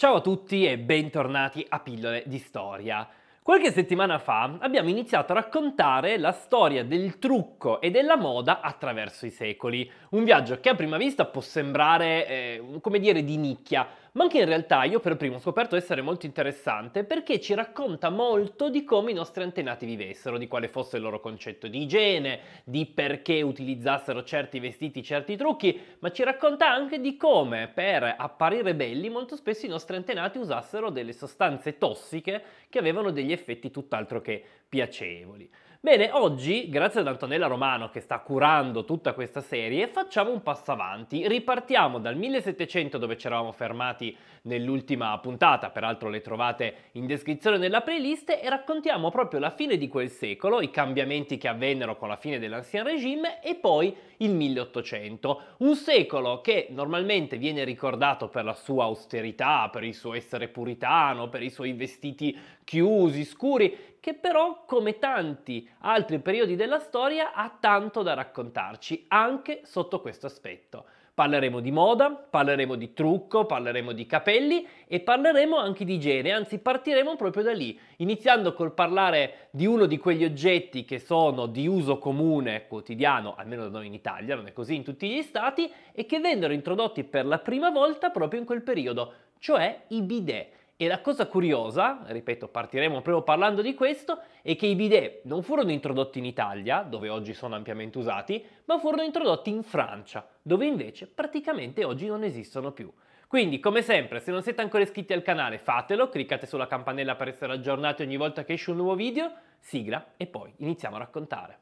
Ciao a tutti e bentornati a Pillole di Storia. Qualche settimana fa abbiamo iniziato a raccontare la storia del trucco e della moda attraverso i secoli, un viaggio che a prima vista può sembrare, eh, come dire, di nicchia, ma anche in realtà io per primo ho scoperto essere molto interessante perché ci racconta molto di come i nostri antenati vivessero, di quale fosse il loro concetto di igiene, di perché utilizzassero certi vestiti, certi trucchi, ma ci racconta anche di come per apparire belli molto spesso i nostri antenati usassero delle sostanze tossiche che avevano degli effetti tutt'altro che piacevoli. Bene, oggi, grazie ad Antonella Romano che sta curando tutta questa serie, facciamo un passo avanti. Ripartiamo dal 1700 dove ci eravamo fermati nell'ultima puntata, peraltro le trovate in descrizione nella playlist, e raccontiamo proprio la fine di quel secolo, i cambiamenti che avvennero con la fine dell'Ancien Regime e poi il 1800. Un secolo che normalmente viene ricordato per la sua austerità, per il suo essere puritano, per i suoi vestiti chiusi, scuri, che però, come tanti altri periodi della storia, ha tanto da raccontarci, anche sotto questo aspetto. Parleremo di moda, parleremo di trucco, parleremo di capelli e parleremo anche di igiene, anzi partiremo proprio da lì, iniziando col parlare di uno di quegli oggetti che sono di uso comune quotidiano, almeno da noi in Italia, non è così in tutti gli stati, e che vennero introdotti per la prima volta proprio in quel periodo, cioè i bidet. E la cosa curiosa, ripeto, partiremo proprio parlando di questo, è che i bidet non furono introdotti in Italia, dove oggi sono ampiamente usati, ma furono introdotti in Francia, dove invece praticamente oggi non esistono più. Quindi, come sempre, se non siete ancora iscritti al canale, fatelo, cliccate sulla campanella per essere aggiornati ogni volta che esce un nuovo video, sigla e poi iniziamo a raccontare.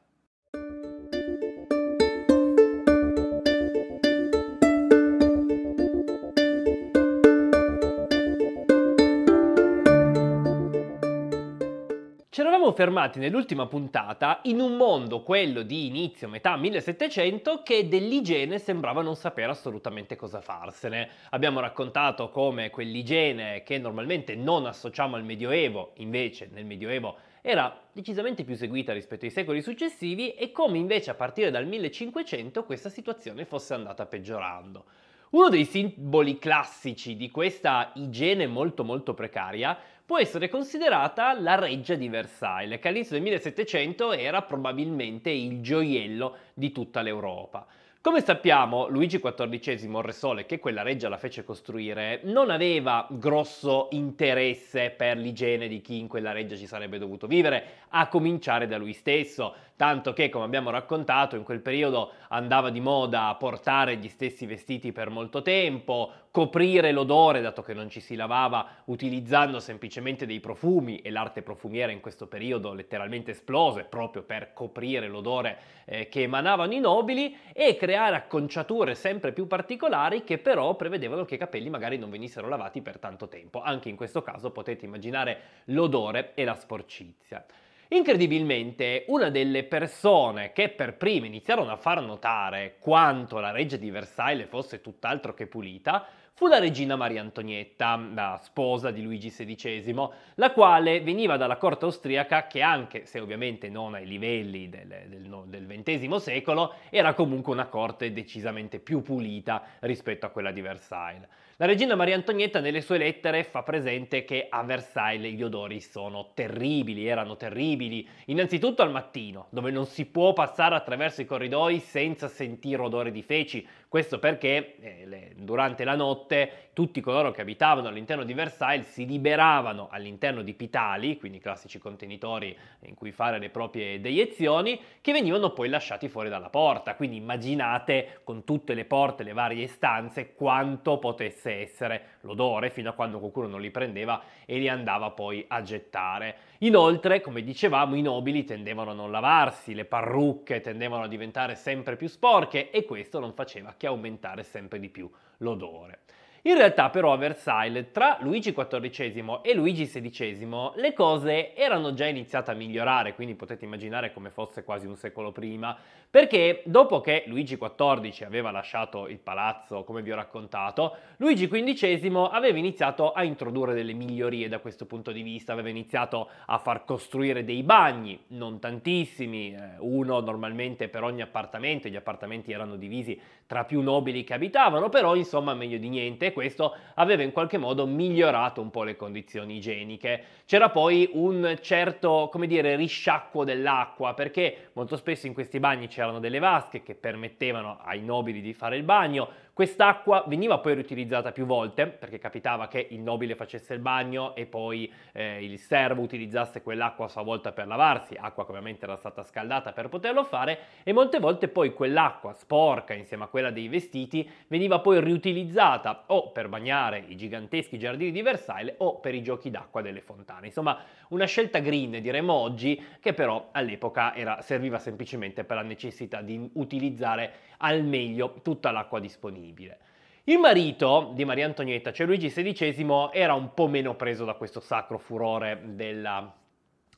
siamo fermati nell'ultima puntata in un mondo, quello di inizio metà 1700, che dell'igiene sembrava non sapere assolutamente cosa farsene. Abbiamo raccontato come quell'igiene che normalmente non associamo al Medioevo, invece nel Medioevo era decisamente più seguita rispetto ai secoli successivi e come invece a partire dal 1500 questa situazione fosse andata peggiorando. Uno dei simboli classici di questa igiene molto molto precaria può essere considerata la reggia di Versailles, che all'inizio del 1700 era probabilmente il gioiello di tutta l'Europa. Come sappiamo, Luigi XIV Re Sole, che quella reggia la fece costruire, non aveva grosso interesse per l'igiene di chi in quella reggia ci sarebbe dovuto vivere, a cominciare da lui stesso tanto che, come abbiamo raccontato, in quel periodo andava di moda portare gli stessi vestiti per molto tempo, coprire l'odore, dato che non ci si lavava, utilizzando semplicemente dei profumi e l'arte profumiera in questo periodo letteralmente esplose proprio per coprire l'odore eh, che emanavano i nobili e creare acconciature sempre più particolari che però prevedevano che i capelli magari non venissero lavati per tanto tempo. Anche in questo caso potete immaginare l'odore e la sporcizia. Incredibilmente, una delle persone che per prima iniziarono a far notare quanto la reggia di Versailles fosse tutt'altro che pulita fu la regina Maria Antonietta, la sposa di Luigi XVI, la quale veniva dalla corte austriaca che anche se ovviamente non ai livelli del, del, del XX secolo, era comunque una corte decisamente più pulita rispetto a quella di Versailles. La regina Maria Antonietta nelle sue lettere fa presente che a Versailles gli odori sono terribili, erano terribili, innanzitutto al mattino, dove non si può passare attraverso i corridoi senza sentire odore di feci, questo perché eh, le, durante la notte tutti coloro che abitavano all'interno di Versailles si liberavano all'interno di pitali, quindi classici contenitori in cui fare le proprie deiezioni, che venivano poi lasciati fuori dalla porta. Quindi immaginate con tutte le porte, le varie stanze, quanto potesse potesse essere l'odore, fino a quando qualcuno non li prendeva e li andava poi a gettare. Inoltre, come dicevamo, i nobili tendevano a non lavarsi, le parrucche tendevano a diventare sempre più sporche e questo non faceva che aumentare sempre di più l'odore. In realtà però a Versailles tra Luigi XIV e Luigi XVI le cose erano già iniziate a migliorare, quindi potete immaginare come fosse quasi un secolo prima, perché dopo che Luigi XIV aveva lasciato il palazzo, come vi ho raccontato, Luigi XV aveva iniziato a introdurre delle migliorie da questo punto di vista, aveva iniziato a far costruire dei bagni, non tantissimi, eh, uno normalmente per ogni appartamento, gli appartamenti erano divisi tra più nobili che abitavano, però insomma meglio di niente questo aveva in qualche modo migliorato un po' le condizioni igieniche. C'era poi un certo, come dire, risciacquo dell'acqua, perché molto spesso in questi bagni c'era c'erano delle vasche che permettevano ai nobili di fare il bagno, quest'acqua veniva poi riutilizzata più volte perché capitava che il nobile facesse il bagno e poi eh, il servo utilizzasse quell'acqua a sua volta per lavarsi, acqua che ovviamente era stata scaldata per poterlo fare e molte volte poi quell'acqua sporca insieme a quella dei vestiti veniva poi riutilizzata o per bagnare i giganteschi giardini di Versailles o per i giochi d'acqua delle fontane. Insomma, una scelta green diremmo oggi, che però all'epoca era, serviva semplicemente per la necessità di utilizzare al meglio tutta l'acqua disponibile. Il marito di Maria Antonietta, cioè Luigi XVI, era un po' meno preso da questo sacro furore della,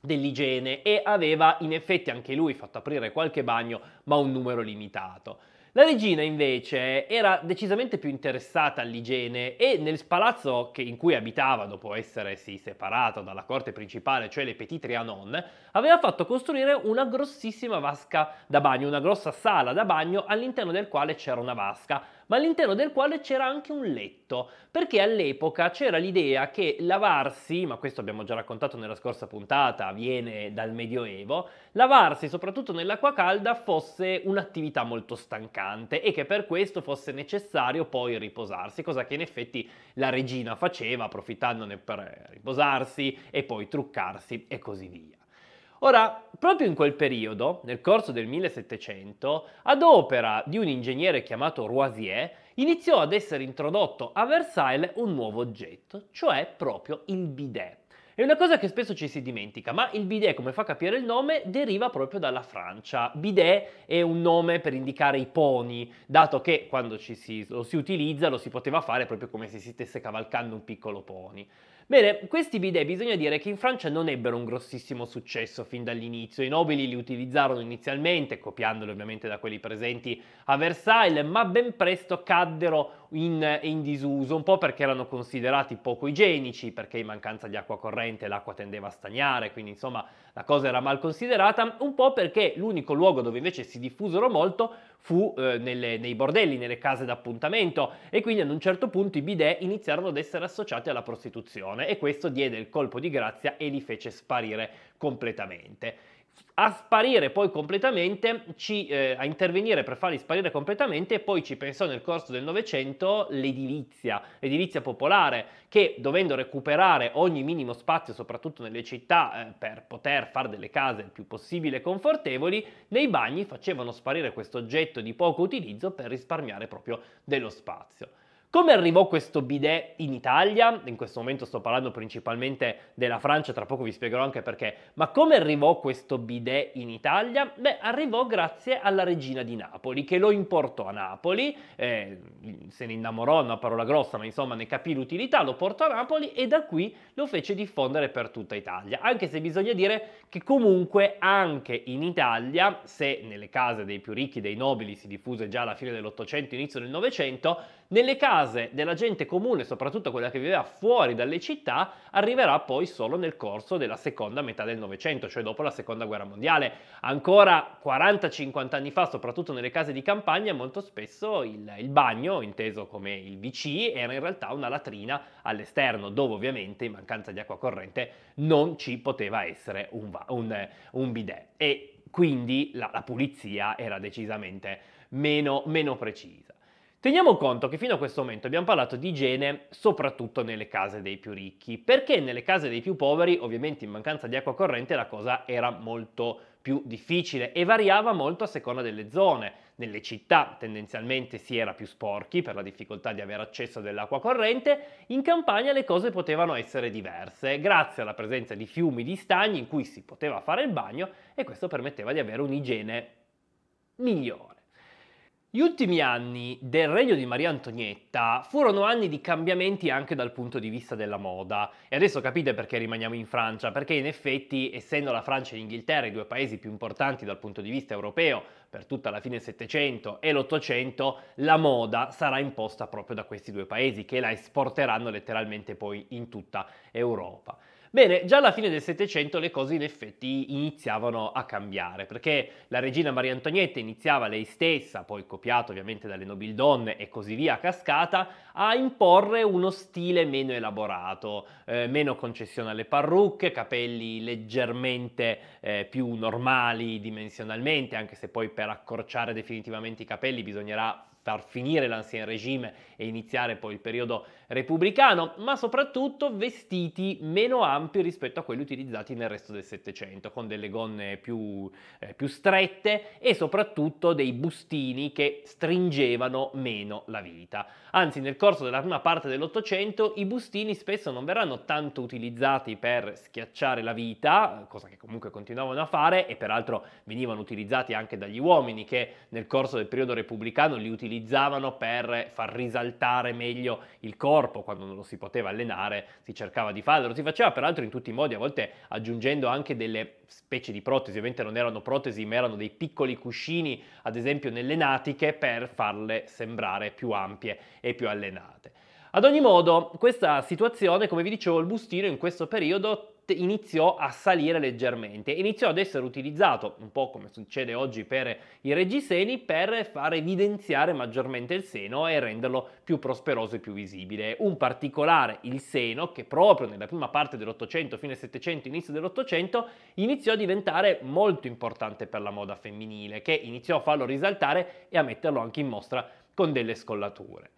dell'igiene e aveva in effetti anche lui fatto aprire qualche bagno, ma un numero limitato. La regina invece era decisamente più interessata all'igiene e nel palazzo in cui abitava dopo essersi separata dalla corte principale, cioè le Petit Trianon, aveva fatto costruire una grossissima vasca da bagno, una grossa sala da bagno all'interno del quale c'era una vasca ma all'interno del quale c'era anche un letto, perché all'epoca c'era l'idea che lavarsi, ma questo abbiamo già raccontato nella scorsa puntata, viene dal Medioevo, lavarsi soprattutto nell'acqua calda fosse un'attività molto stancante e che per questo fosse necessario poi riposarsi, cosa che in effetti la regina faceva approfittandone per riposarsi e poi truccarsi e così via. Ora, proprio in quel periodo, nel corso del 1700, ad opera di un ingegnere chiamato Roisier, iniziò ad essere introdotto a Versailles un nuovo oggetto, cioè proprio il bidet. È una cosa che spesso ci si dimentica, ma il bidet, come fa capire il nome, deriva proprio dalla Francia. Bidet è un nome per indicare i poni, dato che quando si, lo si utilizza lo si poteva fare proprio come se si stesse cavalcando un piccolo pony. Bene, questi bidet bisogna dire che in Francia non ebbero un grossissimo successo fin dall'inizio. I nobili li utilizzarono inizialmente, copiandoli ovviamente da quelli presenti a Versailles, ma ben presto caddero in, in disuso, un po' perché erano considerati poco igienici, perché in mancanza di acqua corrente l'acqua tendeva a stagnare, quindi insomma la cosa era mal considerata, un po' perché l'unico luogo dove invece si diffusero molto fu eh, nelle, nei bordelli, nelle case d'appuntamento e quindi ad un certo punto i bidet iniziarono ad essere associati alla prostituzione e questo diede il colpo di grazia e li fece sparire completamente a sparire poi completamente, ci, eh, a intervenire per farli sparire completamente, poi ci pensò nel corso del Novecento l'edilizia, l'edilizia popolare, che dovendo recuperare ogni minimo spazio, soprattutto nelle città, eh, per poter fare delle case il più possibile confortevoli, nei bagni facevano sparire questo oggetto di poco utilizzo per risparmiare proprio dello spazio. Come arrivò questo bidet in Italia? In questo momento sto parlando principalmente della Francia, tra poco vi spiegherò anche perché. Ma come arrivò questo bidet in Italia? Beh, arrivò grazie alla regina di Napoli che lo importò a Napoli, eh, se ne innamorò, una parola grossa, ma insomma ne capì l'utilità, lo portò a Napoli e da qui lo fece diffondere per tutta Italia. Anche se bisogna dire che comunque anche in Italia, se nelle case dei più ricchi, dei nobili si diffuse già alla fine dell'Ottocento, inizio del Novecento, nelle case della gente comune, soprattutto quella che viveva fuori dalle città, arriverà poi solo nel corso della seconda metà del Novecento, cioè dopo la Seconda Guerra Mondiale. Ancora 40-50 anni fa, soprattutto nelle case di campagna, molto spesso il, il bagno, inteso come il VC, era in realtà una latrina all'esterno, dove ovviamente in mancanza di acqua corrente non ci poteva essere un, un, un bidet. E quindi la, la, pulizia era decisamente meno, meno precisa. Teniamo conto che fino a questo momento abbiamo parlato di igiene soprattutto nelle case dei più ricchi, perché nelle case dei più poveri, ovviamente in mancanza di acqua corrente, la cosa era molto più difficile e variava molto a seconda delle zone. Nelle città tendenzialmente si era più sporchi per la difficoltà di avere accesso all'acqua corrente, in campagna le cose potevano essere diverse, grazie alla presenza di fiumi, di stagni in cui si poteva fare il bagno e questo permetteva di avere un'igiene migliore. Gli ultimi anni del regno di Maria Antonietta furono anni di cambiamenti anche dal punto di vista della moda. E adesso capite perché rimaniamo in Francia, perché in effetti, essendo la Francia e l'Inghilterra i due paesi più importanti dal punto di vista europeo per tutta la fine del Settecento e l'Ottocento, la moda sarà imposta proprio da questi due paesi che la esporteranno letteralmente poi in tutta Europa. Bene, già alla fine del Settecento le cose in effetti iniziavano a cambiare, perché la regina Maria Antonietta iniziava lei stessa, poi copiata ovviamente dalle nobildonne e così via a cascata, a imporre uno stile meno elaborato, eh, meno concessione alle parrucche, capelli leggermente eh, più normali dimensionalmente, anche se poi per accorciare definitivamente i capelli bisognerà far finire l'ancien regime e iniziare poi il periodo repubblicano, ma soprattutto vestiti meno ampi rispetto a quelli utilizzati nel resto del Settecento, con delle gonne più, eh, più strette e soprattutto dei bustini che stringevano meno la vita. Anzi, nel corso della prima parte dell'Ottocento i bustini spesso non verranno tanto utilizzati per schiacciare la vita, cosa che comunque continuavano a fare e peraltro venivano utilizzati anche dagli uomini che nel corso del periodo repubblicano li utilizzavano per far risaltare meglio il corpo corpo quando non lo si poteva allenare, si cercava di farlo, si faceva peraltro in tutti i modi, a volte aggiungendo anche delle specie di protesi, ovviamente non erano protesi ma erano dei piccoli cuscini, ad esempio nelle natiche, per farle sembrare più ampie e più allenate. Ad ogni modo, questa situazione, come vi dicevo, il bustino in questo periodo iniziò a salire leggermente. Iniziò ad essere utilizzato, un po' come succede oggi per i reggiseni, per far evidenziare maggiormente il seno e renderlo più prosperoso e più visibile. Un particolare, il seno, che proprio nella prima parte dell'Ottocento, fine Settecento, inizio dell'Ottocento, iniziò a diventare molto importante per la moda femminile, che iniziò a farlo risaltare e a metterlo anche in mostra con delle scollature.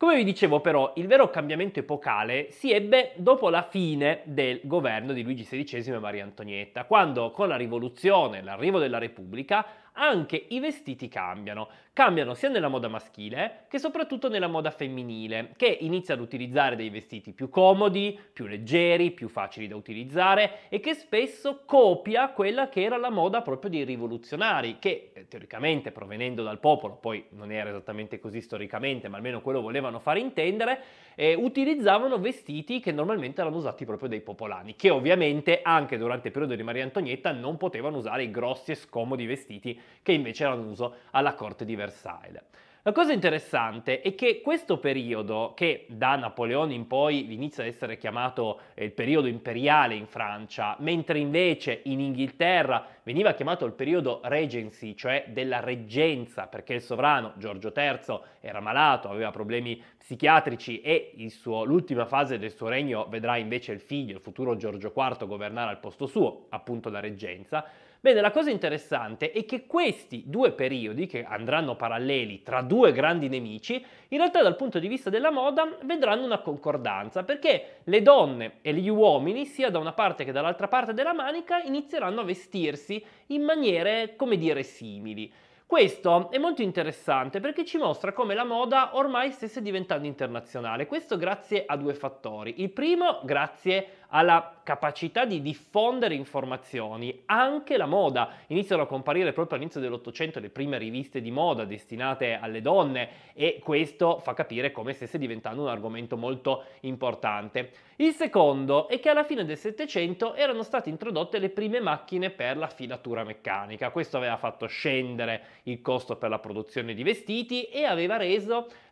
Come vi dicevo però, il vero cambiamento epocale si ebbe dopo la fine del governo di Luigi XVI e Maria Antonietta, quando con la rivoluzione, l'arrivo della Repubblica, anche i vestiti cambiano, cambiano sia nella moda maschile che soprattutto nella moda femminile, che inizia ad utilizzare dei vestiti più comodi, più leggeri, più facili da utilizzare e che spesso copia quella che era la moda proprio dei rivoluzionari, che eh, teoricamente provenendo dal popolo, poi non era esattamente così storicamente, ma almeno quello volevano far intendere, eh, utilizzavano vestiti che normalmente erano usati proprio dai popolani, che ovviamente anche durante il periodo di Maria Antonietta non potevano usare i grossi e scomodi vestiti che invece erano uso alla corte di Versailles. Versailles. La cosa interessante è che questo periodo, che da Napoleone in poi inizia ad essere chiamato eh, il periodo imperiale in Francia, mentre invece in Inghilterra veniva chiamato il periodo regency, cioè della reggenza, perché il sovrano Giorgio III era malato, aveva problemi psichiatrici e suo, l'ultima fase del suo regno vedrà invece il figlio, il futuro Giorgio IV, governare al posto suo, appunto la reggenza. Bene, la cosa interessante è che questi due periodi, che andranno paralleli tra due grandi nemici, in realtà dal punto di vista della moda vedranno una concordanza, perché le donne e gli uomini, sia da una parte che dall'altra parte della manica, inizieranno a vestirsi in maniere, come dire, simili. Questo è molto interessante perché ci mostra come la moda ormai stesse diventando internazionale, questo grazie a due fattori. Il primo, grazie a alla capacità di diffondere informazioni, anche la moda. Iniziano a comparire proprio all'inizio dell'Ottocento le prime riviste di moda destinate alle donne e questo fa capire come stesse diventando un argomento molto importante. Il secondo è che alla fine del Settecento erano state introdotte le prime macchine per la filatura meccanica. Questo aveva fatto scendere il costo per la produzione di vestiti e aveva,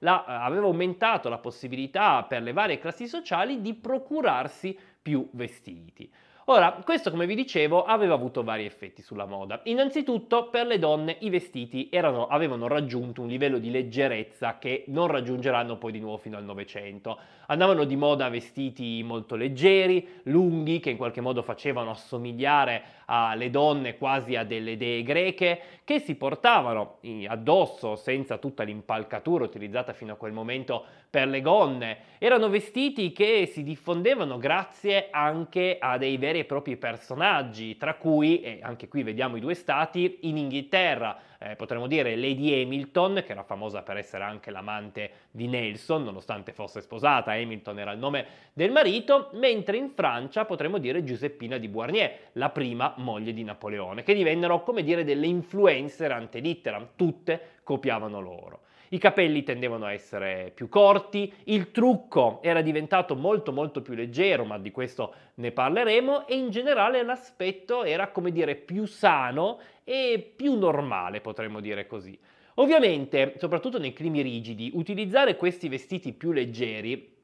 la, aveva aumentato la possibilità per le varie classi sociali di procurarsi più vestiti. Ora, questo come vi dicevo aveva avuto vari effetti sulla moda. Innanzitutto per le donne i vestiti erano, avevano raggiunto un livello di leggerezza che non raggiungeranno poi di nuovo fino al Novecento. Andavano di moda vestiti molto leggeri, lunghi, che in qualche modo facevano assomigliare alle donne quasi a delle dee greche che si portavano addosso senza tutta l'impalcatura utilizzata fino a quel momento per le gonne. Erano vestiti che si diffondevano grazie anche a dei veri e propri personaggi, tra cui, e anche qui vediamo i due stati, in Inghilterra eh, potremmo dire Lady Hamilton, che era famosa per essere anche l'amante di Nelson, nonostante fosse sposata, Hamilton era il nome del marito, mentre in Francia potremmo dire Giuseppina di Bournier, la prima moglie di Napoleone, che divennero come dire delle influencer ante litteram, tutte copiavano loro. I capelli tendevano a essere più corti, il trucco era diventato molto molto più leggero, ma di questo ne parleremo, e in generale l'aspetto era come dire più sano e più normale, potremmo dire così. Ovviamente, soprattutto nei climi rigidi, utilizzare questi vestiti più leggeri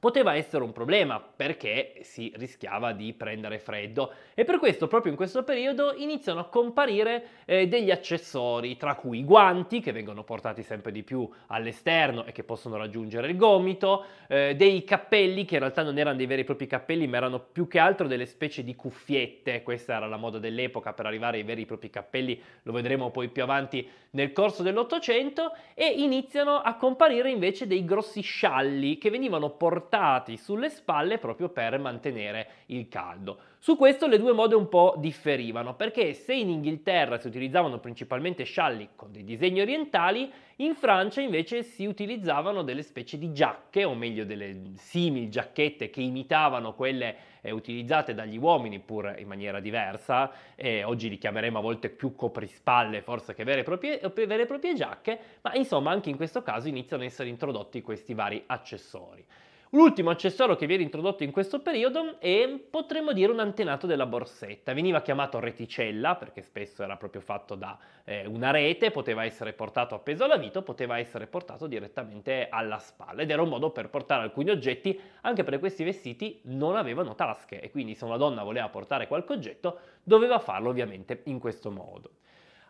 poteva essere un problema perché si rischiava di prendere freddo e per questo proprio in questo periodo iniziano a comparire eh, degli accessori tra cui i guanti che vengono portati sempre di più all'esterno e che possono raggiungere il gomito, eh, dei cappelli che in realtà non erano dei veri e propri cappelli ma erano più che altro delle specie di cuffiette, questa era la moda dell'epoca per arrivare ai veri e propri cappelli, lo vedremo poi più avanti nel corso dell'Ottocento e iniziano a comparire invece dei grossi scialli che venivano portati portati sulle spalle proprio per mantenere il caldo. Su questo le due mode un po' differivano, perché se in Inghilterra si utilizzavano principalmente scialli con dei disegni orientali, in Francia invece si utilizzavano delle specie di giacche, o meglio delle simili giacchette che imitavano quelle eh, utilizzate dagli uomini, pur in maniera diversa, eh, oggi li chiameremo a volte più coprispalle forse che vere e, proprie, eh, vere e proprie giacche, ma insomma anche in questo caso iniziano ad essere introdotti questi vari accessori. L'ultimo accessorio che viene introdotto in questo periodo è potremmo dire un antenato della borsetta. Veniva chiamato reticella perché spesso era proprio fatto da eh, una rete, poteva essere portato appeso alla vita, poteva essere portato direttamente alla spalla ed era un modo per portare alcuni oggetti anche perché questi vestiti non avevano tasche e quindi se una donna voleva portare qualche oggetto doveva farlo ovviamente in questo modo.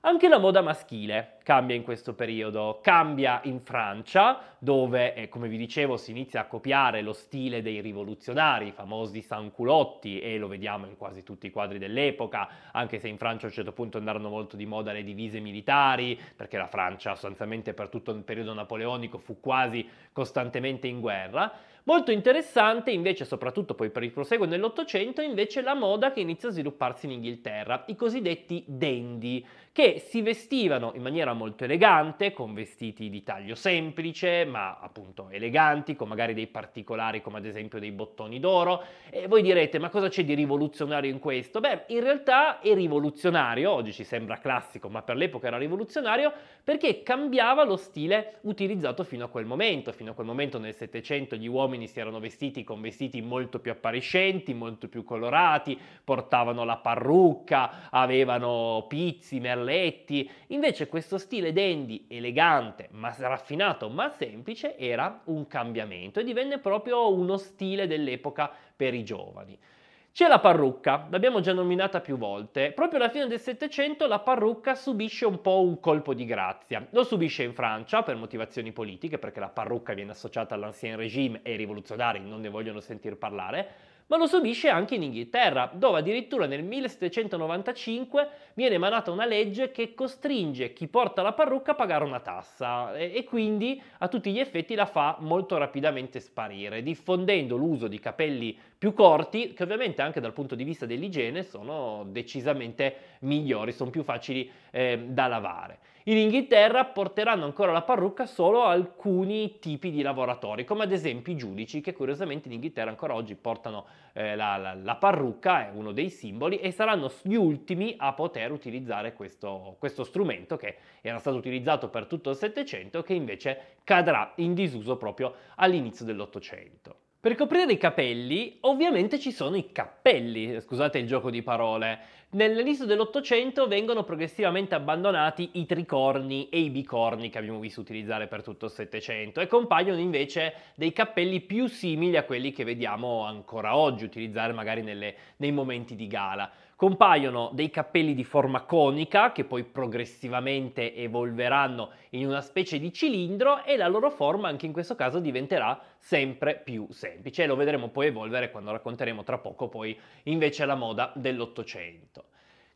Anche la moda maschile cambia in questo periodo, cambia in Francia, dove, eh, come vi dicevo, si inizia a copiare lo stile dei rivoluzionari, i famosi sanculotti, e lo vediamo in quasi tutti i quadri dell'epoca, anche se in Francia a un certo punto andarono molto di moda le divise militari, perché la Francia sostanzialmente per tutto il periodo napoleonico fu quasi costantemente in guerra. Molto interessante invece, soprattutto poi per il proseguo nell'Ottocento, invece la moda che inizia a svilupparsi in Inghilterra, i cosiddetti dandy, che si vestivano in maniera molto elegante, con vestiti di taglio semplice, ma appunto eleganti, con magari dei particolari come ad esempio dei bottoni d'oro. E voi direte, ma cosa c'è di rivoluzionario in questo? Beh, in realtà è rivoluzionario, oggi ci sembra classico, ma per l'epoca era rivoluzionario, perché cambiava lo stile utilizzato fino a quel momento. Fino a quel momento nel Settecento gli uomini si erano vestiti con vestiti molto più appariscenti, molto più colorati, portavano la parrucca, avevano pizzi, merda, merletti. Invece questo stile dandy elegante, ma raffinato, ma semplice, era un cambiamento e divenne proprio uno stile dell'epoca per i giovani. C'è la parrucca, l'abbiamo già nominata più volte. Proprio alla fine del Settecento la parrucca subisce un po' un colpo di grazia. Lo subisce in Francia per motivazioni politiche, perché la parrucca viene associata all'ancien regime e i rivoluzionari non ne vogliono sentir parlare ma lo subisce anche in Inghilterra, dove addirittura nel 1795 viene emanata una legge che costringe chi porta la parrucca a pagare una tassa e, e quindi a tutti gli effetti la fa molto rapidamente sparire, diffondendo l'uso di capelli più corti, che ovviamente anche dal punto di vista dell'igiene sono decisamente migliori, sono più facili eh, da lavare. In Inghilterra porteranno ancora la parrucca solo alcuni tipi di lavoratori, come ad esempio i giudici, che curiosamente in Inghilterra ancora oggi portano eh, la, la, la, parrucca, è uno dei simboli, e saranno gli ultimi a poter utilizzare questo, questo strumento che era stato utilizzato per tutto il Settecento che invece cadrà in disuso proprio all'inizio dell'Ottocento. Per coprire i capelli ovviamente ci sono i cappelli, scusate il gioco di parole. Nell'inizio dell'Ottocento vengono progressivamente abbandonati i tricorni e i bicorni che abbiamo visto utilizzare per tutto il Settecento e compaiono invece dei cappelli più simili a quelli che vediamo ancora oggi utilizzare magari nelle, nei momenti di gala. Compaiono dei cappelli di forma conica che poi progressivamente evolveranno in una specie di cilindro e la loro forma anche in questo caso diventerà sempre più semplice e lo vedremo poi evolvere quando racconteremo tra poco poi invece la moda dell'Ottocento.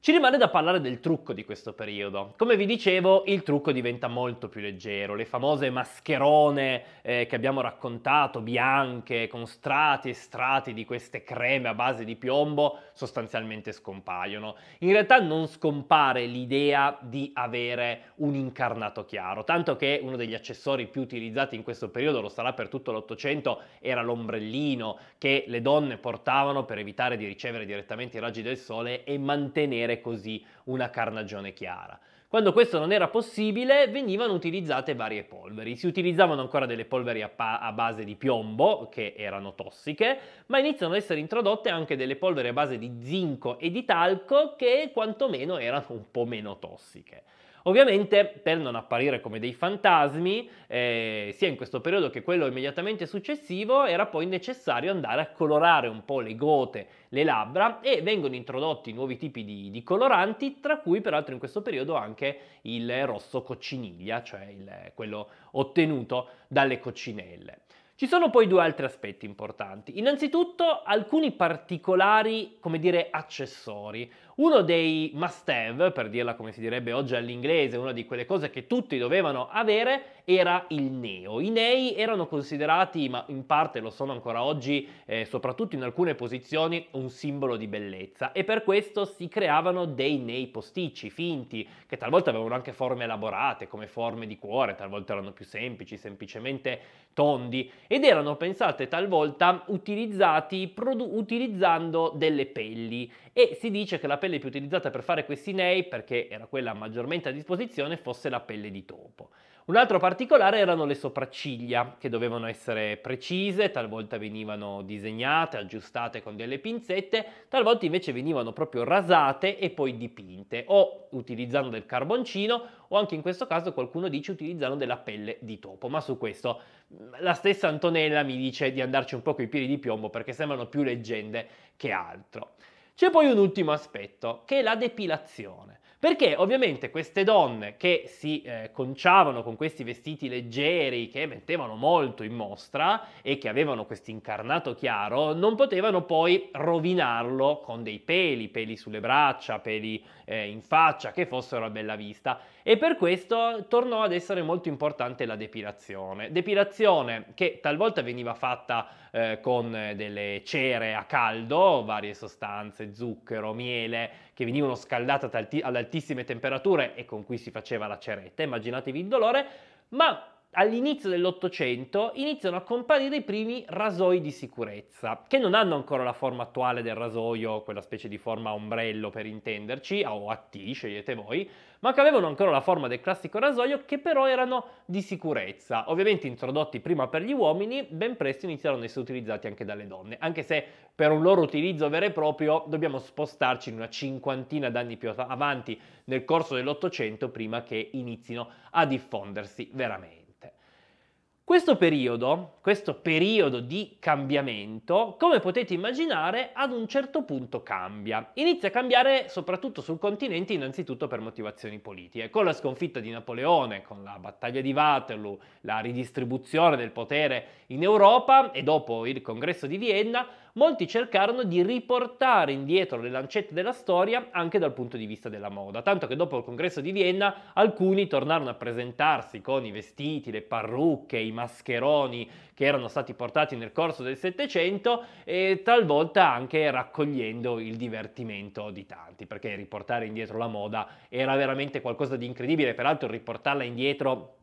Ci rimane da parlare del trucco di questo periodo. Come vi dicevo, il trucco diventa molto più leggero. Le famose mascherone eh, che abbiamo raccontato, bianche, con strati e strati di queste creme a base di piombo, sostanzialmente scompaiono. In realtà non scompare l'idea di avere un incarnato chiaro, tanto che uno degli accessori più utilizzati in questo periodo, lo sarà per tutto l'Ottocento, era l'ombrellino che le donne portavano per evitare di ricevere direttamente i raggi del sole e mantenere ottenere così una carnagione chiara. Quando questo non era possibile venivano utilizzate varie polveri. Si utilizzavano ancora delle polveri a, pa- a, base di piombo, che erano tossiche, ma iniziano ad essere introdotte anche delle polveri a base di zinco e di talco che quantomeno erano un po' meno tossiche. Ovviamente per non apparire come dei fantasmi, eh, sia in questo periodo che quello immediatamente successivo, era poi necessario andare a colorare un po' le gote, le labbra e vengono introdotti nuovi tipi di, di coloranti, tra cui peraltro in questo periodo anche il rosso cocciniglia, cioè il, quello ottenuto dalle coccinelle. Ci sono poi due altri aspetti importanti. Innanzitutto alcuni particolari, come dire, accessori, uno dei must have, per dirla come si direbbe oggi all'inglese, una di quelle cose che tutti dovevano avere, era il neo. I nei erano considerati, ma in parte lo sono ancora oggi, eh, soprattutto in alcune posizioni, un simbolo di bellezza e per questo si creavano dei nei posticci, finti, che talvolta avevano anche forme elaborate, come forme di cuore, talvolta erano più semplici, semplicemente tondi, ed erano, pensate, talvolta utilizzati produ- utilizzando delle pelli e si dice che la pelle più utilizzata per fare questi nei, perché era quella maggiormente a disposizione, fosse la pelle di topo. Un altro particolare erano le sopracciglia, che dovevano essere precise, talvolta venivano disegnate, aggiustate con delle pinzette, talvolta invece venivano proprio rasate e poi dipinte, o utilizzando del carboncino, o anche in questo caso qualcuno dice utilizzando della pelle di topo, ma su questo mm, la stessa Antonella mi dice di andarci un po' coi piedi di piombo perché sembrano più leggende che altro. C'è poi un ultimo aspetto, che è la depilazione. Perché ovviamente queste donne che si eh, conciavano con questi vestiti leggeri, che mettevano molto in mostra e che avevano questo incarnato chiaro, non potevano poi rovinarlo con dei peli, peli sulle braccia, peli eh, in faccia, che fossero a bella vista. E per questo tornò ad essere molto importante la depilazione. Depilazione che talvolta veniva fatta eh, con eh, delle cere a caldo, varie sostanze, zucchero, miele, che venivano scaldate ad altissime temperature e con cui si faceva la ceretta, immaginatevi il dolore, ma all'inizio dell'Ottocento iniziano a comparire i primi rasoi di sicurezza, che non hanno ancora la forma attuale del rasoio, quella specie di forma a ombrello per intenderci, o a T, scegliete voi, ma che avevano ancora la forma del classico rasoio, che però erano di sicurezza. Ovviamente introdotti prima per gli uomini, ben presto iniziarono ad essere utilizzati anche dalle donne, anche se per un loro utilizzo vero e proprio dobbiamo spostarci in una cinquantina d'anni più avanti nel corso dell'Ottocento prima che inizino a diffondersi veramente. Questo periodo, questo periodo di cambiamento, come potete immaginare, ad un certo punto cambia. Inizia a cambiare soprattutto sul continente, innanzitutto per motivazioni politiche. Con la sconfitta di Napoleone, con la battaglia di Waterloo, la ridistribuzione del potere in Europa e dopo il congresso di Vienna, molti cercarono di riportare indietro le lancette della storia anche dal punto di vista della moda, tanto che dopo il congresso di Vienna alcuni tornarono a presentarsi con i vestiti, le parrucche, i mascheroni che erano stati portati nel corso del Settecento e talvolta anche raccogliendo il divertimento di tanti, perché riportare indietro la moda era veramente qualcosa di incredibile, peraltro riportarla indietro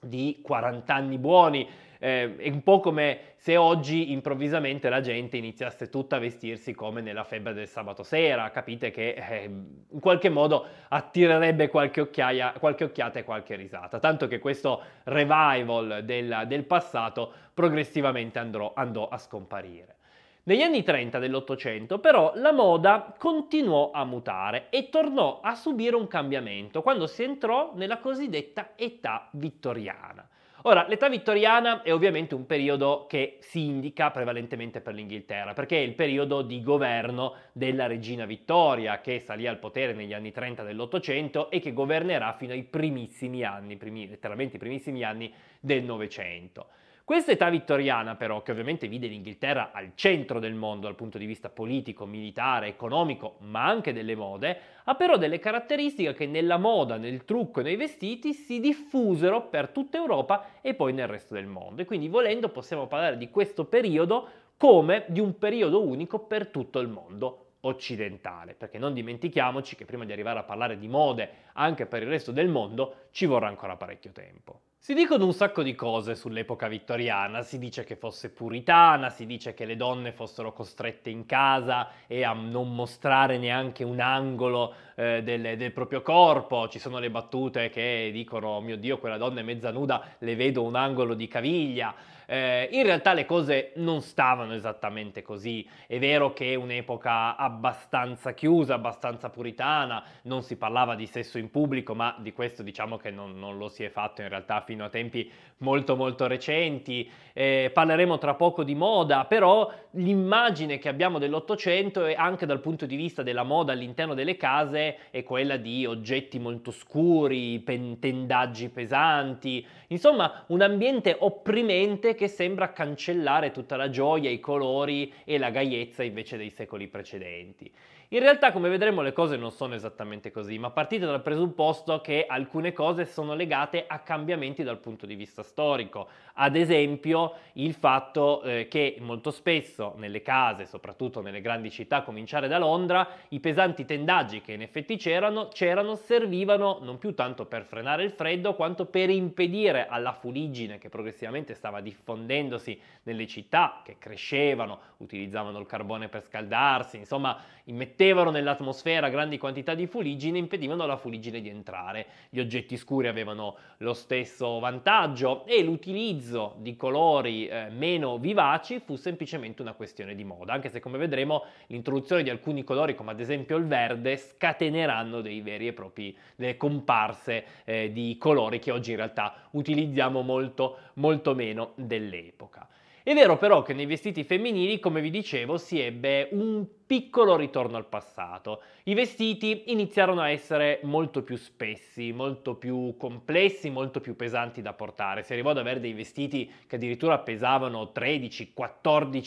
di 40 anni buoni eh, è un po' come se oggi improvvisamente la gente iniziasse tutta a vestirsi come nella febbre del sabato sera, capite che eh, in qualche modo attirerebbe qualche, occhiaia, qualche occhiata e qualche risata, tanto che questo revival del, del passato progressivamente andrò, andò a scomparire. Negli anni 30 dell'Ottocento però la moda continuò a mutare e tornò a subire un cambiamento quando si entrò nella cosiddetta età vittoriana. Ora, l'età vittoriana è ovviamente un periodo che si indica prevalentemente per l'Inghilterra, perché è il periodo di governo della regina Vittoria, che salì al potere negli anni 30 dell'Ottocento e che governerà fino ai primissimi anni, primi, letteralmente i primissimi anni del Novecento. Questa età vittoriana però, che ovviamente vide l'Inghilterra al centro del mondo dal punto di vista politico, militare, economico, ma anche delle mode, ha però delle caratteristiche che nella moda, nel trucco e nei vestiti si diffusero per tutta Europa e poi nel resto del mondo. E quindi volendo possiamo parlare di questo periodo come di un periodo unico per tutto il mondo, occidentale, perché non dimentichiamoci che prima di arrivare a parlare di mode anche per il resto del mondo ci vorrà ancora parecchio tempo. Si dicono un sacco di cose sull'epoca vittoriana, si dice che fosse puritana, si dice che le donne fossero costrette in casa e a non mostrare neanche un angolo eh, del, del, proprio corpo, ci sono le battute che dicono oh mio dio quella donna è mezza nuda, le vedo un angolo di caviglia, eh, in realtà le cose non stavano esattamente così. È vero che un'epoca abbastanza chiusa, abbastanza puritana, non si parlava di sesso in pubblico, ma di questo diciamo che non, non lo si è fatto in realtà fino a tempi molto molto recenti. Eh, parleremo tra poco di moda, però l'immagine che abbiamo dell'Ottocento e anche dal punto di vista della moda all'interno delle case è quella di oggetti molto scuri, tendaggi pesanti, Insomma, un ambiente opprimente che sembra cancellare tutta la gioia, i colori e la gaiezza invece dei secoli precedenti. In realtà, come vedremo, le cose non sono esattamente così, ma partite dal presupposto che alcune cose sono legate a cambiamenti dal punto di vista storico. Ad esempio, il fatto eh, che molto spesso nelle case, soprattutto nelle grandi città, a cominciare da Londra, i pesanti tendaggi che in effetti c'erano, c'erano servivano non più tanto per frenare il freddo quanto per impedire alla fuliggine che progressivamente stava diffondendosi nelle città che crescevano, utilizzavano il carbone per scaldarsi, insomma, immettevano Mettevano nell'atmosfera grandi quantità di fuligine impedivano alla fuligine di entrare. Gli oggetti scuri avevano lo stesso vantaggio e l'utilizzo di colori eh, meno vivaci fu semplicemente una questione di moda, anche se come vedremo l'introduzione di alcuni colori come ad esempio il verde scateneranno dei veri e propri delle comparse eh, di colori che oggi in realtà utilizziamo molto molto meno dell'epoca. È vero però che nei vestiti femminili, come vi dicevo, si ebbe un piccolo ritorno al passato. I vestiti iniziarono a essere molto più spessi, molto più complessi, molto più pesanti da portare. Si arrivò ad avere dei vestiti che addirittura pesavano 13-14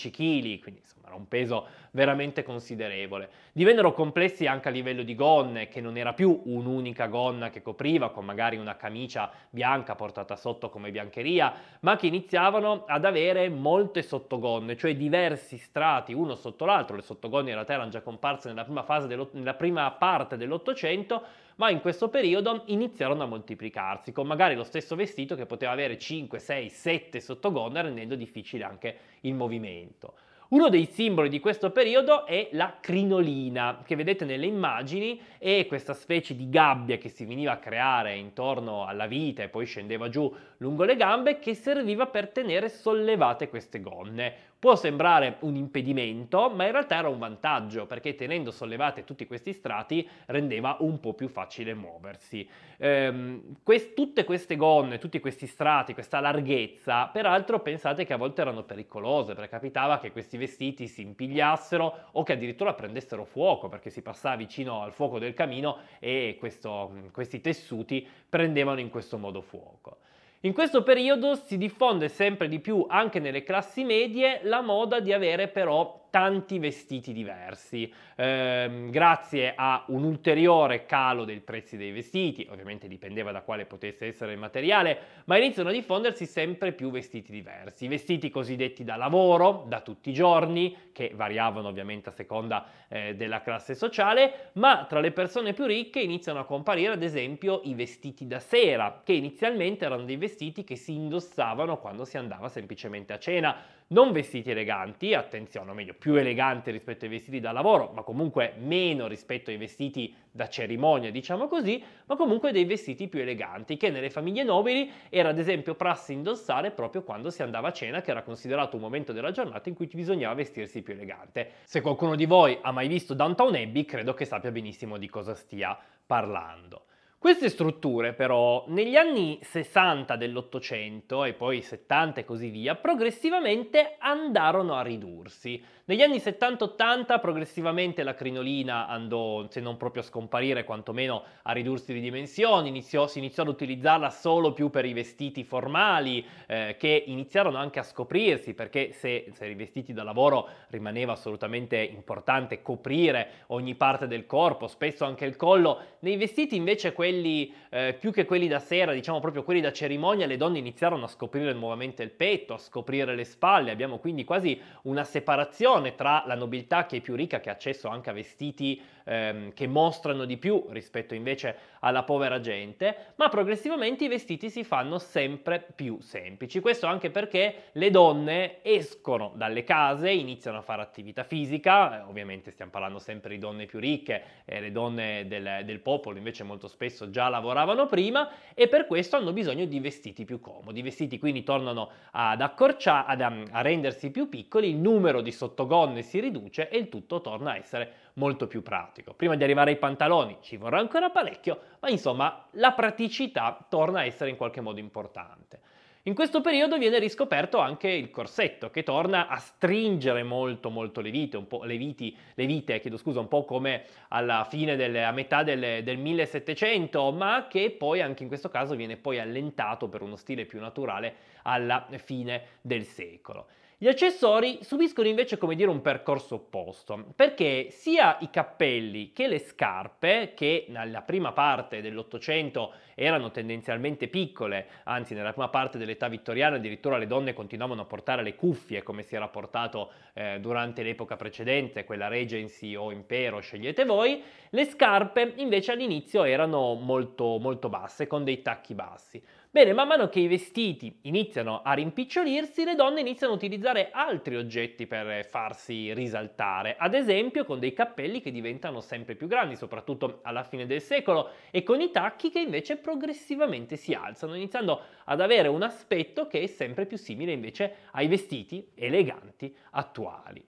kg, quindi insomma era un peso veramente considerevole. Divennero complessi anche a livello di gonne, che non era più un'unica gonna che copriva, con magari una camicia bianca portata sotto come biancheria, ma che iniziavano ad avere molte sottogonne, cioè diversi strati uno sotto l'altro. Le sottogonne in realtà erano già comparse nella prima, dello, nella prima parte dell'Ottocento, ma in questo periodo iniziarono a moltiplicarsi, con magari lo stesso vestito che poteva avere 5, 6, 7 sottogonne, rendendo difficile anche il movimento. Uno dei simboli di questo periodo è la crinolina, che vedete nelle immagini, è questa specie di gabbia che si veniva a creare intorno alla vita e poi scendeva giù lungo le gambe, che serviva per tenere sollevate queste gonne Può sembrare un impedimento, ma in realtà era un vantaggio perché tenendo sollevate tutti questi strati rendeva un po' più facile muoversi. Ehm, quest- tutte queste gonne, tutti questi strati, questa larghezza, peraltro pensate che a volte erano pericolose perché capitava che questi vestiti si impigliassero o che addirittura prendessero fuoco perché si passava vicino al fuoco del camino e questo, questi tessuti prendevano in questo modo fuoco. In questo periodo si diffonde sempre di più anche nelle classi medie la moda di avere però tanti vestiti diversi. Eh, grazie a un ulteriore calo dei prezzi dei vestiti, ovviamente dipendeva da quale potesse essere il materiale, ma iniziano a diffondersi sempre più vestiti diversi. Vestiti cosiddetti da lavoro, da tutti i giorni, che variavano ovviamente a seconda eh, della classe sociale, ma tra le persone più ricche iniziano a comparire ad esempio i vestiti da sera, che inizialmente erano dei vestiti che si indossavano quando si andava semplicemente a cena non vestiti eleganti, attenzione, o meglio, più eleganti rispetto ai vestiti da lavoro, ma comunque meno rispetto ai vestiti da cerimonia, diciamo così, ma comunque dei vestiti più eleganti, che nelle famiglie nobili era ad esempio prassi indossare proprio quando si andava a cena, che era considerato un momento della giornata in cui bisognava vestirsi più elegante. Se qualcuno di voi ha mai visto Downtown Abbey, credo che sappia benissimo di cosa stia parlando. Queste strutture però negli anni 60 dell'Ottocento e poi 70 e così via progressivamente andarono a ridursi. Negli anni 70-80 progressivamente la crinolina andò, se non proprio a scomparire, quantomeno a ridursi di dimensioni, iniziò, si iniziò ad utilizzarla solo più per i vestiti formali eh, che iniziarono anche a scoprirsi perché se, se i vestiti da lavoro rimaneva assolutamente importante coprire ogni parte del corpo, spesso anche il collo, nei vestiti invece quelli quelli eh, più che quelli da sera, diciamo proprio quelli da cerimonia, le donne iniziarono a scoprire nuovamente il petto, a scoprire le spalle, abbiamo quindi quasi una separazione tra la nobiltà che è più ricca, che ha accesso anche a vestiti ehm, che mostrano di più rispetto invece alla povera gente, ma progressivamente i vestiti si fanno sempre più semplici. Questo anche perché le donne escono dalle case, iniziano a fare attività fisica, ovviamente stiamo parlando sempre di donne più ricche, eh, le donne del, del popolo invece molto spesso senso già lavoravano prima e per questo hanno bisogno di vestiti più comodi. I vestiti quindi tornano ad accorciare, ad, ehm, a rendersi più piccoli, il numero di sottogonne si riduce e il tutto torna a essere molto più pratico. Prima di arrivare ai pantaloni ci vorrà ancora parecchio, ma insomma la praticità torna a essere in qualche modo importante. In questo periodo viene riscoperto anche il corsetto, che torna a stringere molto molto le vite, un po', le, viti, le vite, chiedo scusa, un po' come alla fine, delle, a metà delle, del 1700, ma che poi anche in questo caso viene poi allentato per uno stile più naturale alla fine del secolo. Gli accessori subiscono invece come dire un percorso opposto, perché sia i cappelli che le scarpe, che nella prima parte dell'Ottocento erano tendenzialmente piccole, anzi nella prima parte dell'età vittoriana addirittura le donne continuavano a portare le cuffie come si era portato eh, durante l'epoca precedente, quella regency o impero, scegliete voi, le scarpe invece all'inizio erano molto, molto basse, con dei tacchi bassi. Bene, man mano che i vestiti iniziano a rimpicciolirsi, le donne iniziano a utilizzare altri oggetti per farsi risaltare, ad esempio con dei cappelli che diventano sempre più grandi, soprattutto alla fine del secolo, e con i tacchi che invece progressivamente si alzano, iniziando ad avere un aspetto che è sempre più simile invece ai vestiti eleganti attuali.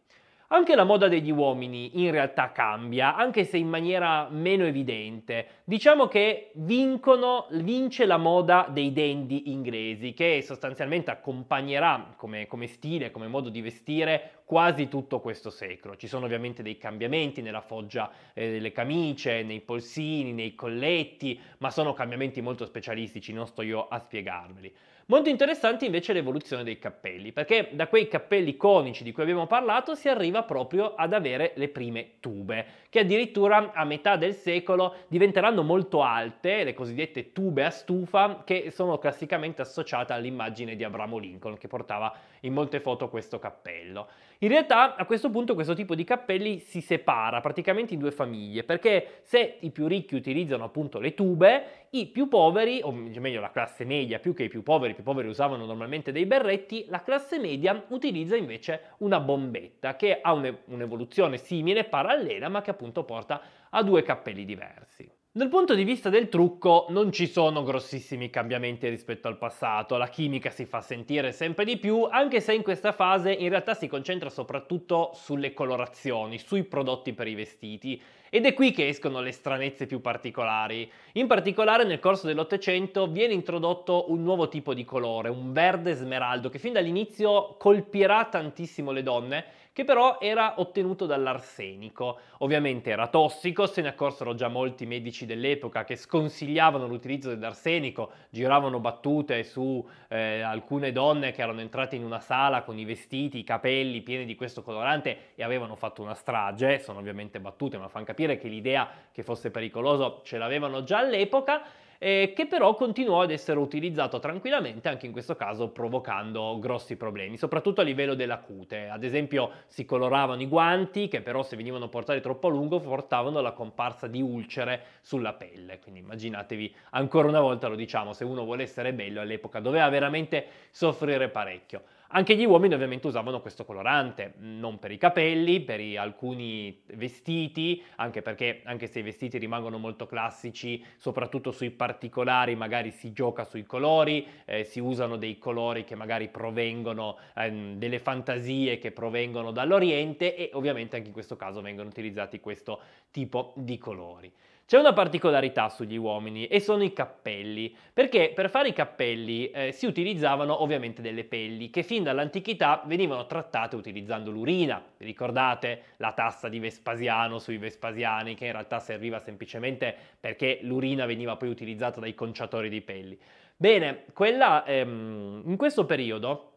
Anche la moda degli uomini in realtà cambia, anche se in maniera meno evidente. Diciamo che vincono, vince la moda dei dandy inglesi, che sostanzialmente accompagnerà come, come stile, come modo di vestire quasi tutto questo secolo. Ci sono ovviamente dei cambiamenti nella foggia eh, delle camicie, nei polsini, nei colletti, ma sono cambiamenti molto specialistici, non sto io a spiegarveli. Molto interessante invece l'evoluzione dei cappelli, perché da quei cappelli conici di cui abbiamo parlato si arriva proprio ad avere le prime tube, che addirittura a metà del secolo diventeranno molto alte, le cosiddette tube a stufa, che sono classicamente associate all'immagine di Abramo Lincoln, che portava in molte foto questo cappello. In realtà a questo punto questo tipo di cappelli si separa praticamente in due famiglie, perché se i più ricchi utilizzano appunto le tube, i più poveri, o meglio la classe media più che i più poveri, i più poveri usavano normalmente dei berretti, la classe media utilizza invece una bombetta che ha un'evoluzione simile, parallela, ma che appunto appunto porta a due cappelli diversi. Dal punto di vista del trucco non ci sono grossissimi cambiamenti rispetto al passato, la chimica si fa sentire sempre di più, anche se in questa fase in realtà si concentra soprattutto sulle colorazioni, sui prodotti per i vestiti ed è qui che escono le stranezze più particolari. In particolare nel corso dell'Ottocento viene introdotto un nuovo tipo di colore, un verde smeraldo che fin dall'inizio colpirà tantissimo le donne che però era ottenuto dall'arsenico. Ovviamente era tossico, se ne accorsero già molti medici dell'epoca che sconsigliavano l'utilizzo dell'arsenico, giravano battute su eh, alcune donne che erano entrate in una sala con i vestiti, i capelli pieni di questo colorante e avevano fatto una strage, sono ovviamente battute ma fanno capire che l'idea che fosse pericoloso ce l'avevano già all'epoca eh, che però continuò ad essere utilizzato tranquillamente, anche in questo caso provocando grossi problemi, soprattutto a livello della cute. Ad esempio si coloravano i guanti, che però se venivano portati troppo a lungo portavano alla comparsa di ulcere sulla pelle. Quindi immaginatevi, ancora una volta lo diciamo, se uno vuole essere bello all'epoca doveva veramente soffrire parecchio. Anche gli uomini ovviamente usavano questo colorante, non per i capelli, per i, alcuni vestiti, anche perché anche se i vestiti rimangono molto classici, soprattutto sui particolari magari si gioca sui colori, eh, si usano dei colori che magari provengono, ehm, delle fantasie che provengono dall'Oriente e ovviamente anche in questo caso vengono utilizzati questo tipo di colori. C'è una particolarità sugli uomini e sono i cappelli, perché per fare i cappelli eh, si utilizzavano ovviamente delle pelli che fin dall'antichità venivano trattate utilizzando l'urina. Vi ricordate la tassa di Vespasiano sui Vespasiani che in realtà serviva semplicemente perché l'urina veniva poi utilizzata dai conciatori di pelli. Bene, quella, ehm, in questo periodo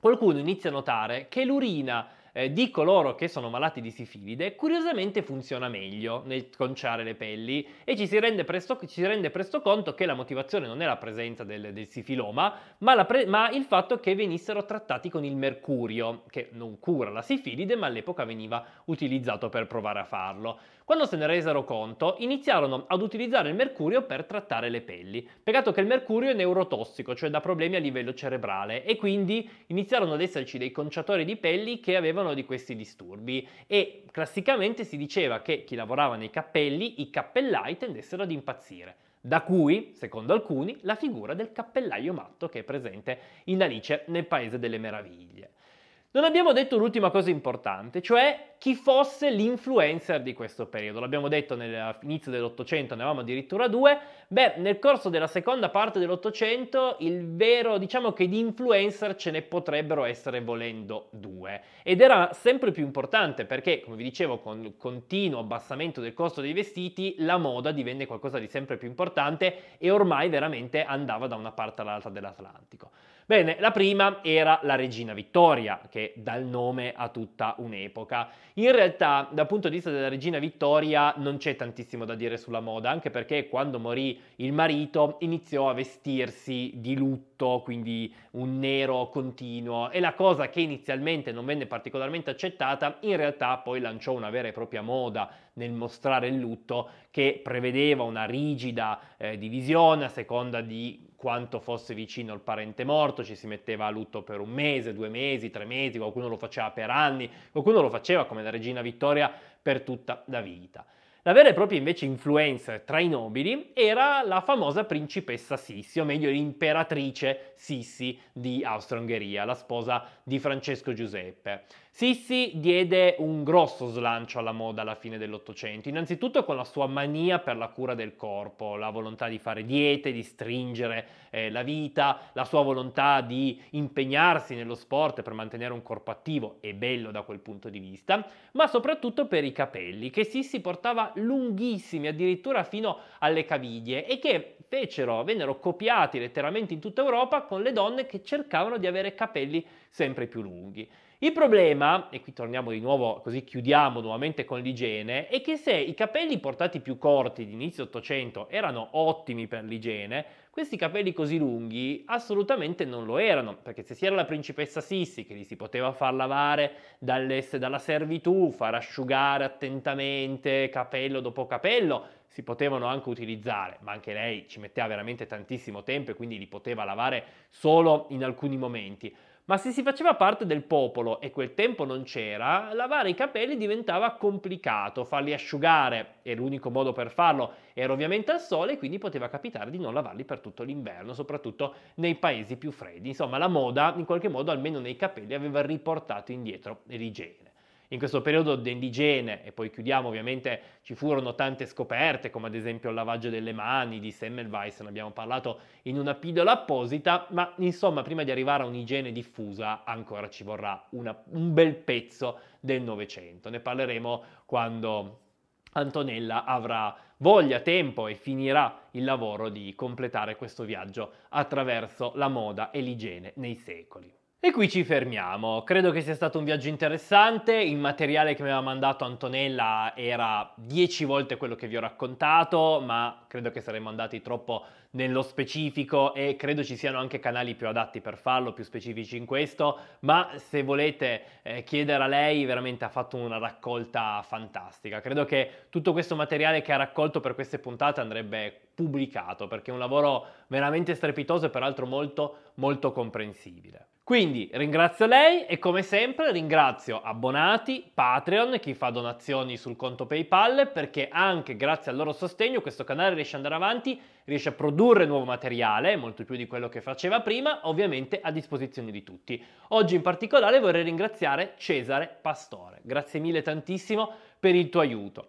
qualcuno inizia a notare che l'urina eh, di coloro che sono malati di sifilide curiosamente funziona meglio nel conciare le pelli e ci si rende presto, si rende presto conto che la motivazione non è la presenza del, del sifiloma, ma, pre- ma il fatto che venissero trattati con il mercurio, che non cura la sifilide ma all'epoca veniva utilizzato per provare a farlo. Quando se ne resero conto, iniziarono ad utilizzare il mercurio per trattare le pelli. Peccato che il mercurio è neurotossico, cioè dà problemi a livello cerebrale, e quindi iniziarono ad esserci dei conciatori di pelli che avevano di questi disturbi. E classicamente si diceva che chi lavorava nei cappelli, i cappellai tendessero ad impazzire. Da cui, secondo alcuni, la figura del cappellaio matto che è presente in Alice nel Paese delle Meraviglie. Non abbiamo detto l'ultima cosa importante, cioè chi fosse l'influencer di questo periodo. L'abbiamo detto all'inizio dell'Ottocento, ne avevamo addirittura due. Beh, nel corso della seconda parte dell'Ottocento, il vero, diciamo che di influencer ce ne potrebbero essere volendo due. Ed era sempre più importante perché, come vi dicevo, con il continuo abbassamento del costo dei vestiti, la moda divenne qualcosa di sempre più importante e ormai veramente andava da una parte all'altra dell'Atlantico. Bene, la prima era la regina Vittoria, che dà il nome a tutta un'epoca. In realtà, dal punto di vista della regina Vittoria, non c'è tantissimo da dire sulla moda, anche perché quando morì il marito iniziò a vestirsi di lutto, quindi un nero continuo, e la cosa che inizialmente non venne particolarmente accettata, in realtà poi lanciò una vera e propria moda nel mostrare il lutto che prevedeva una rigida eh, divisione a seconda di quanto fosse vicino il parente morto, ci si metteva a lutto per un mese, due mesi, tre mesi, qualcuno lo faceva per anni, qualcuno lo faceva come la regina Vittoria per tutta la vita. La vera e propria invece influenza tra i nobili era la famosa principessa Sissi, o meglio l'imperatrice Sissi di austro ungheria la sposa di Francesco Giuseppe. Sissi diede un grosso slancio alla moda alla fine dell'Ottocento, innanzitutto con la sua mania per la cura del corpo, la volontà di fare diete, di stringere eh, la vita, la sua volontà di impegnarsi nello sport per mantenere un corpo attivo e bello da quel punto di vista, ma soprattutto per i capelli, che Sissi portava lunghissimi, addirittura fino alle caviglie, e che fecero, vennero copiati letteralmente in tutta Europa con le donne che cercavano di avere capelli sempre più lunghi. Il problema, e qui torniamo di nuovo, così chiudiamo nuovamente con l'igiene, è che se i capelli portati più corti di inizio 800 erano ottimi per l'igiene, questi capelli così lunghi assolutamente non lo erano, perché se si era la principessa Sissi che li si poteva far lavare dalla servitù, far asciugare attentamente capello dopo capello, si potevano anche utilizzare, ma anche lei ci metteva veramente tantissimo tempo e quindi li poteva lavare solo in alcuni momenti. Ma se si faceva parte del popolo e quel tempo non c'era, lavare i capelli diventava complicato, farli asciugare, e l'unico modo per farlo era ovviamente al sole, quindi poteva capitare di non lavarli per tutto l'inverno, soprattutto nei paesi più freddi. Insomma, la moda, in qualche modo, almeno nei capelli, aveva riportato indietro l'igiene in questo periodo indigene e poi chiudiamo ovviamente ci furono tante scoperte come ad esempio il lavaggio delle mani di Semmelweis, ne abbiamo parlato in una pillola apposita, ma insomma prima di arrivare a un'igiene diffusa ancora ci vorrà una, un bel pezzo del Novecento, ne parleremo quando Antonella avrà voglia, tempo e finirà il lavoro di completare questo viaggio attraverso la moda e l'igiene nei secoli. E qui ci fermiamo. Credo che sia stato un viaggio interessante. Il materiale che mi aveva mandato Antonella era 10 volte quello che vi ho raccontato, ma credo che saremmo andati troppo nello specifico e credo ci siano anche canali più adatti per farlo, più specifici in questo, ma se volete eh, chiedere a lei veramente ha fatto una raccolta fantastica. Credo che tutto questo materiale che ha raccolto per queste puntate andrebbe pubblicato perché è un lavoro veramente strepitoso e peraltro molto molto comprensibile. Quindi ringrazio lei e come sempre ringrazio abbonati, Patreon, chi fa donazioni sul conto PayPal perché anche grazie al loro sostegno questo canale riesce ad andare avanti, riesce a produrre nuovo materiale, molto più di quello che faceva prima, ovviamente a disposizione di tutti. Oggi in particolare vorrei ringraziare Cesare Pastore, grazie mille tantissimo per il tuo aiuto.